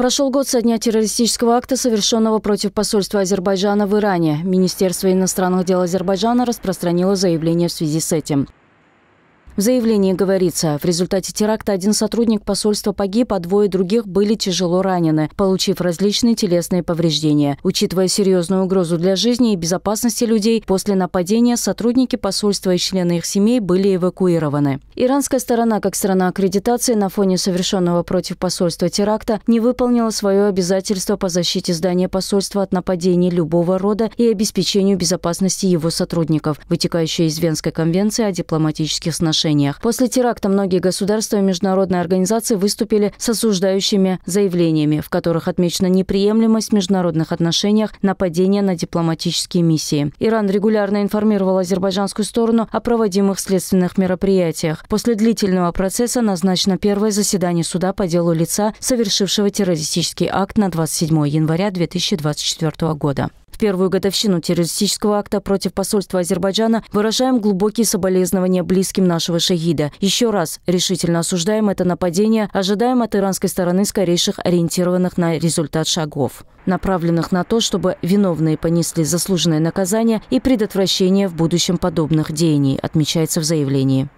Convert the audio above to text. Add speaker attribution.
Speaker 1: Прошел год со дня террористического акта, совершенного против посольства Азербайджана в Иране. Министерство иностранных дел Азербайджана распространило заявление в связи с этим. В заявлении говорится, в результате теракта один сотрудник посольства погиб, а двое других были тяжело ранены, получив различные телесные повреждения. Учитывая серьезную угрозу для жизни и безопасности людей, после нападения сотрудники посольства и члены их семей были эвакуированы. Иранская сторона, как страна аккредитации, на фоне совершенного против посольства теракта не выполнила свое обязательство по защите здания посольства от нападений любого рода и обеспечению безопасности его сотрудников, вытекающее из Венской конвенции о дипломатических сношениях отношениях. После теракта многие государства и международные организации выступили с осуждающими заявлениями, в которых отмечена неприемлемость в международных отношениях нападения на дипломатические миссии. Иран регулярно информировал азербайджанскую сторону о проводимых следственных мероприятиях. После длительного процесса назначено первое заседание суда по делу лица, совершившего террористический акт на 27 января 2024 года первую годовщину террористического акта против посольства Азербайджана выражаем глубокие соболезнования близким нашего шахида. Еще раз решительно осуждаем это нападение, ожидаем от иранской стороны скорейших ориентированных на результат шагов, направленных на то, чтобы виновные понесли заслуженное наказание и предотвращение в будущем подобных деяний, отмечается в заявлении.